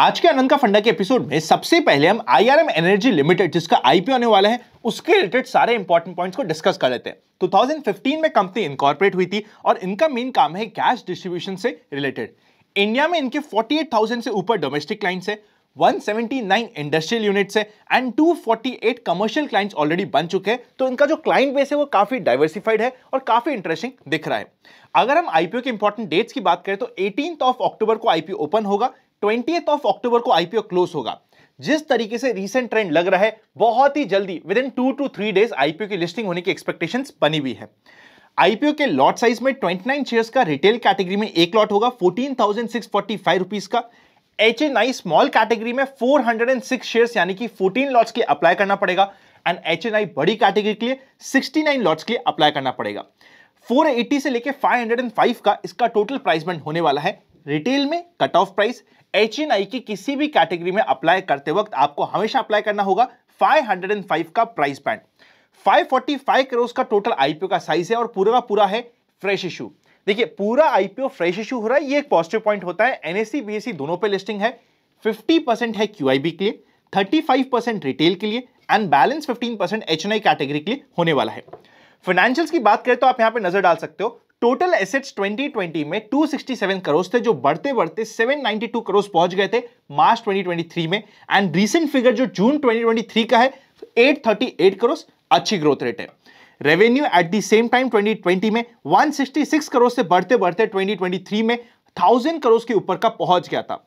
आज के आनंद का फंडा के एपिसोड में सबसे पहले हम आईआरएम एनर्जी लिमिटेड जिसका आईपीओ आने वाला है उसके रिलेटेड सारे इंपॉर्टेंट पॉइंट्स को डिस्कस कर लेते हैं 2015 में कंपनी इनकॉर्पोरेट हुई थी और इनका मेन काम है कैश डिस्ट्रीब्यूशन से रिलेटेड इंडिया में इनके 48,000 से ऊपर डोमेस्टिक क्लाइंट्स है 179 इंडस्ट्रियल यूनिट्स है एंड 248 कमर्शियल क्लाइंट्स ऑलरेडी बन चुके हैं तो इनका जो क्लाइंट बेस है वो काफी डाइवर्सिफाइड है और काफी इंटरेस्टिंग दिख रहा है अगर हम आईपीओ के इंपॉर्टेंट डेट्स की बात करें तो 18th ऑफ अक्टूबर को आईपीओ ओपन होगा ट्वेंटी ऑफ अक्टूबर को आईपीओ क्लोज होगा जिस तरीके से रीसेंट ट्रेंड लग रहा है बहुत ही जल्दी within two to three days IPO की लिस्टिंग होने की एक्सपेक्टेशन बनी हुई है आईपीओ के लॉट साइज में 29 शेयर का रिटेल कैटेगरी में एक लॉट होगा 14,645 रुपीस का H N I small category में 406 शेयर यानी कि 14 लॉट्स के अप्लाई करना पड़ेगा एंड एच एन आई बड़ी कैटेगरी के लिए 69 लॉट्स के लिए अप्लाई करना पड़ेगा 480 से लेके 505 का इसका टोटल प्राइस बैंड होने वाला है रिटेल में cut off price H N I की किसी भी कैटेगरी में अप्लाई करते वक्त आपको हमेशा अप्लाई करना होगा 505 का प्राइस बैंड 545 करोड़ का टोटल आईपीओ का साइज है और पूरा का पूरा है फ्रेश इशू देखिए पूरा आईपीओ फ्रेश इशू हो रहा है ये एक पॉजिटिव पॉइंट होता है एनएससी बीएससी दोनों पे लिस्टिंग है 50 परसेंट है क्यूआईबी के लिए 35 परसेंट रिटेल के लिए and balance 15 percent H category के लिए होने वाला है फाइनेंशियल्स की बात करें तो आप यहां पे नजर डाल सकते हो टोटल एसेट्स 2020 में 267 करोड़ थे जो बढ़ते बढ़ते 792 करोड़ पहुंच गए थे मार्च 2023 में एंड रीसेंट फिगर जो जून 2023 का है 838 करोड़ अच्छी ग्रोथ रेट है revenue at the same time 2020 में 166 करोड़ से बढ़ते बढ़ते 2023 में 1000 करोड़ के ऊपर का पहुंच गया था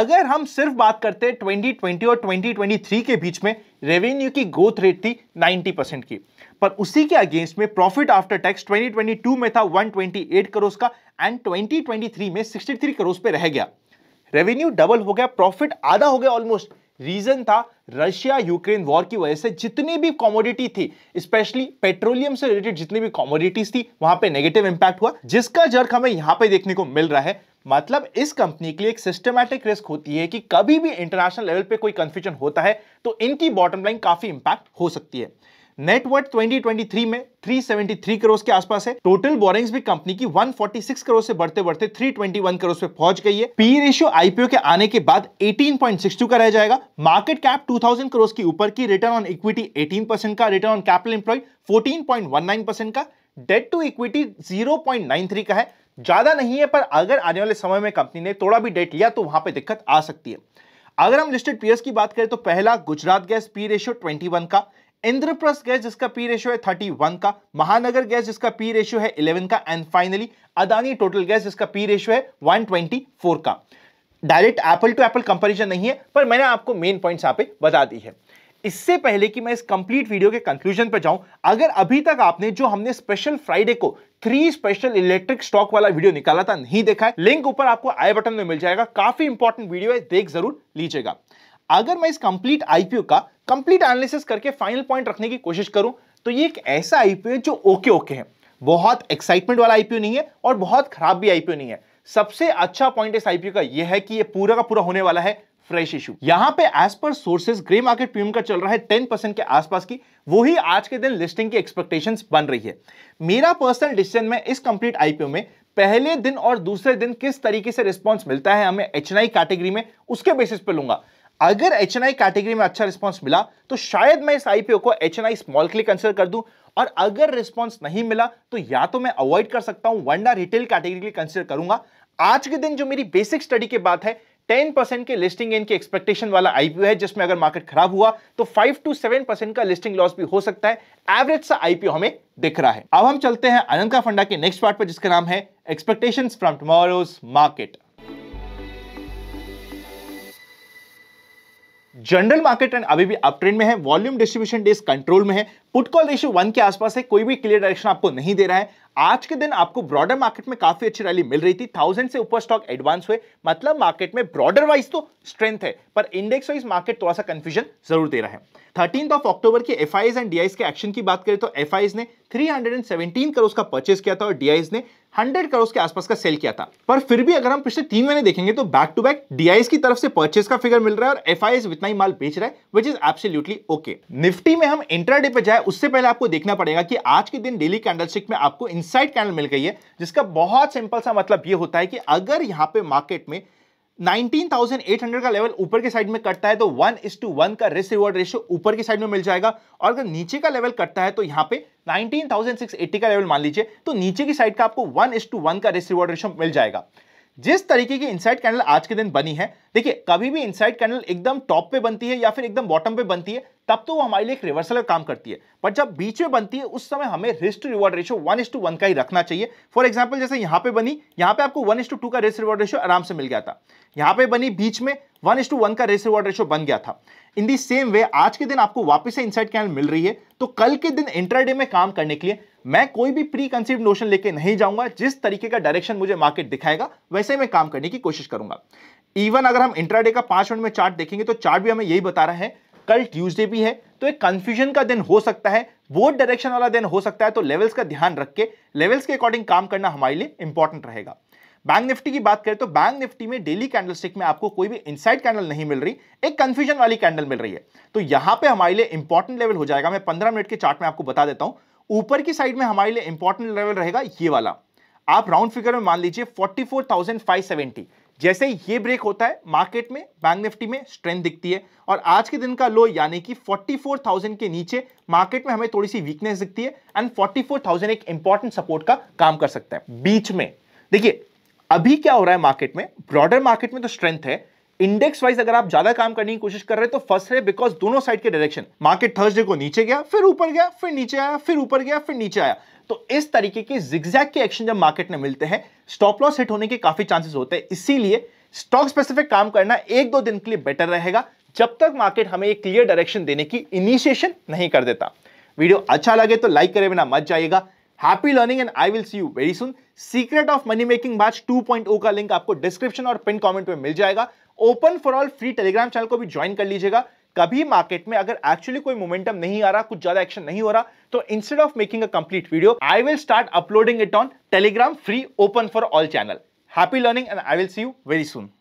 अगर हम सिर्फ बात करते 2020 और 2023 के बीच में रेवेन्यू की ग्रोथ रेट थी 90 परसेंट की पर उसी के अगेंस्ट में प्रॉफिट आफ्टर टैक्स 2022 में था 128 करोड़ का एंड 2023 में 63 करोड़ पे रह गया रेवेन्यू डबल हो गया प्रॉफिट आधा हो गया ऑलमोस्ट रीजन था रशिया यूक्रेन वॉर की वजह से जितनी भी कॉमोडिटी थी स्पेशली पेट्रोलियम से रिलेटेड जितनी भी कॉमोडिटीज थी वहां पे नेगेटिव इंपैक्ट हुआ जिसका जर्क हमें यहां पे देखने को मिल रहा है मतलब इस कंपनी के लिए एक सिस्टमैटिक रिस्क होती है कि कभी भी इंटरनेशनल लेवल पे कोई कंफ्यूजन होता है तो इनकी बॉटम लाइन काफी इंपैक्ट हो सकती है नेटवर्थ 2023 में 373 करोड़ के आसपास है टोटल बोरिंग्स भी कंपनी की 146 करोड़ से बढ़ते बढ़ते 321 करोड़ पे पहुंच गई है पी रेशियो आईपीओ के आने के बाद 18.62 का रह जाएगा मार्केट कैप 2000 करोड़ के ऊपर की रिटर्न ऑन इक्विटी 18 परसेंट का return on capital employed 14.19 percent का डेट टू इक्विटी 0.93 का है ज्यादा नहीं है पर अगर आने वाले समय में कंपनी ने थोड़ा भी डेट लिया तो वहां पर दिक्कत आ सकती है अगर हम लिस्टेड पीएस की बात करें तो पहला गुजरात गैस पी रेशियो 21 का इंद्रप्रस्थ गैस जिसका पी रेशियो है थर्टी वन का महानगर गैस जिसका पी रेशियो है इलेवन का and finally Adani Total gas जिसका पी रेशियो है वन ट्वेंटी फोर का direct apple to apple comparison नहीं है पर मैंने आपको मेन पॉइंट्स यहाँ पे बता दी है इससे पहले कि मैं इस कंप्लीट वीडियो के कंक्लूजन पर जाऊं अगर अभी तक आपने जो हमने स्पेशल फ्राइडे को थ्री स्पेशल इलेक्ट्रिक स्टॉक वाला वीडियो निकाला था नहीं देखा है लिंक ऊपर आपको आई बटन में मिल जाएगा काफी इंपॉर्टेंट वीडियो है देख जरूर लीजिएगा अगर मैं इस कंप्लीट आईपीओ का कंप्लीट एनालिसिस करके फाइनल पॉइंट रखने की कोशिश करूं तो ये एक ऐसा आईपीओ है जो ओके ओके है बहुत एक्साइटमेंट वाला आईपीओ नहीं है और बहुत खराब भी आईपीओ नहीं है सबसे अच्छा पॉइंट इस आईपीओ का यह है कि ये पूरा का पूरा होने वाला है फ्रेश इशू यहां पे as per sources grey market premium का चल रहा है टेन परसेंट के आसपास की वही आज के दिन लिस्टिंग की एक्सपेक्टेशंस बन रही है मेरा पर्सनल डिसीजन में इस कंप्लीट आईपीओ में पहले दिन और दूसरे दिन किस तरीके से रिस्पॉन्स मिलता है हमें एच कैटेगरी में उसके बेसिस पर लूंगा अगर एच कैटेगरी में अच्छा रिस्पॉन्स मिला तो शायद मैं इस आईपीओ को एच स्मॉल के लिए कंसिडर कर दूं और अगर रिस्पॉन्स नहीं मिला तो या तो मैं अवॉइड कर सकता हूं वनडा रिटेल कैटेगरी के लिए कंसिडर करूंगा आज के दिन जो मेरी बेसिक स्टडी की बात है 10 के लिस्टिंग इनके एक्सपेक्टेशन वाला आईपीओ है जिसमें अगर मार्केट खराब हुआ तो 5 टू 7 का लिस्टिंग लॉस भी हो सकता है एवरेज सा आईपीओ हमें दिख रहा है अब हम चलते हैं अनंका फंडा के नेक्स्ट पार्ट पर जिसका नाम है expectations from tomorrow's market general market trend अभी भी अप ट्रेंड में है वॉल्यूम डिस्ट्रीब्यूशन डेज कंट्रोल में है पुट कॉल रेशियो वन के आसपास है कोई भी क्लियर डायरेक्शन आपको नहीं दे रहा है आज के दिन आपको ब्रॉडर मार्केट में काफी अच्छी रैली मिल रही थी थाउजेंड से ऊपर स्टॉक एडवांस हुए मतलब मार्केट में ब्रॉडर वाइज तो स्ट्रेंथ है पर इंडेक्स वाइज मार्केट थोड़ा सा कंफ्यूजन जरूर दे रहा है थर्टीन ऑफ अक्टूबर की एफ एंड डी के एक्शन की बात करें तो एफ ने थ्री हंड्रेड एंड करोड़ का परचेस किया था और डी ने हंड्रेड करोड़ के आसपास का सेल किया था पर फिर भी अगर हम पिछले तीन महीने देखेंगे तो बैक टू बैक डीआईएस की तरफ से परचेज का फिगर मिल रहा है और एफआईएस इतना ही माल बेच रहा है which is absolutely okay Nifty में हम इंटरडे पे जाए उससे पहले आपको देखना पड़ेगा कि आज के दिन डेली कैंडलस्टिक में आपको इनसाइड कैंडल मिल गई है जिसका बहुत सिंपल सा मतलब ये होता है कि अगर यहाँ पे मार्केट में 19,800 का लेवल ऊपर के साइड में कटता है तो वन इस टू वन का रिस्क रिवॉर्ड रेशियो ऊपर के साइड में मिल जाएगा और अगर नीचे का लेवल कटता है तो यहाँ पे 19,680 का लेवल मान लीजिए तो नीचे की साइड का आपको वन इस टू वन का रिस्क रिवॉर्ड रेशो मिल जाएगा जिस तरीके की इनसाइड कैंडल आज के दिन बनी है देखिए कभी भी इनसाइड कैंडल एकदम टॉप पे बनती है या फिर एकदम बॉटम पे बनती है तब तो वो हमारे लिए एक रिवर्सल काम करती है बट जब बीच में बनती है उस समय हमें risk reward ratio one is to one का ही रखना चाहिए फॉर एग्जाम्पल जैसे यहां पे बनी यहां पे आपको वन इस टू टू का रिस्ट रिवॉर्ड रेशो आराम से मिल गया था यहां पे बनी बीच में वन इस टू वन का रिस्ट रिवॉर्ड रेशो बन गया था इन दी सेम वे आज के दिन आपको वापस से इनसाइड कैंडल मिल रही है तो कल के दिन इंटरडे में काम करने के लिए मैं कोई भी प्री कंसीव नोशन लेके नहीं जाऊंगा जिस तरीके का डायरेक्शन मुझे मार्केट दिखाएगा वैसे मैं काम करने की कोशिश करूंगा इवन अगर हम इंटरडे का पांच मिनट में चार्ट देखेंगे तो चार्ट भी हमें यही बता रहा है कल ट्यूजडे भी है तो एक कंफ्यूजन का दिन हो सकता है वो डायरेक्शन वाला दिन हो सकता है तो लेवल्स का ध्यान रख के लेवल्स के अकॉर्डिंग काम करना हमारे लिए इंपॉर्टेंट रहेगा बैंक निफ्टी की बात करें तो बैंक निफ्टी में डेली कैंडलस्टिक में आपको कोई भी इनसाइड कैंडल नहीं मिल रही एक कंफ्यूजन वाली कैंडल मिल रही है तो यहां पे हमारे लिए इंपॉर्टेंट लेवल हो जाएगा मैं पंद्रह मिनट के चार्ट में आपको बता देता हूं ऊपर की साइड में हमारे लिए इंपॉर्टेंट लेवल रहेगा ये वाला आप राउंड फिगर में मान लीजिए फोर्टी जैसे ये ब्रेक होता है मार्केट में बैंक निफ्टी में स्ट्रेंथ दिखती है और आज के दिन का लो यानी कि 44,000 के नीचे मार्केट में हमें थोड़ी सी वीकनेस दिखती है एंड 44,000 एक इंपॉर्टेंट सपोर्ट का काम कर सकता है बीच में देखिए अभी क्या हो रहा है मार्केट में ब्रॉडर मार्केट में तो स्ट्रेंथ है इंडेक्स वाइज अगर आप ज्यादा काम करने की कोशिश कर रहे हैं तो फंस रहे बिकॉज दोनों साइड के डायरेक्शन मार्केट थर्सडे को नीचे गया फिर ऊपर गया फिर नीचे आया फिर ऊपर गया फिर नीचे आया तो इस तरीके के जिग्जैक के एक्शन जब मार्केट में मिलते हैं स्टॉप लॉस हिट होने के काफी चांसेस होते हैं इसीलिए स्टॉक स्पेसिफिक काम करना एक दो दिन के लिए बेटर रहेगा जब तक मार्केट हमें एक क्लियर डायरेक्शन देने की इनिशिएशन नहीं कर देता वीडियो अच्छा लगे तो लाइक करे बिना मत जाइएगा happy learning and I will see you very soon secret of money making batch 2.0 का लिंक आपको डिस्क्रिप्शन और पिन कमेंट में मिल जाएगा open for all free Telegram channel को भी ज्वाइन कर लीजिएगा कभी मार्केट में अगर एक्चुअली कोई मोमेंटम नहीं आ रहा कुछ ज्यादा एक्शन नहीं हो रहा तो instead of making a complete video I will start uploading it on Telegram free open for all channel happy learning and I will see you very soon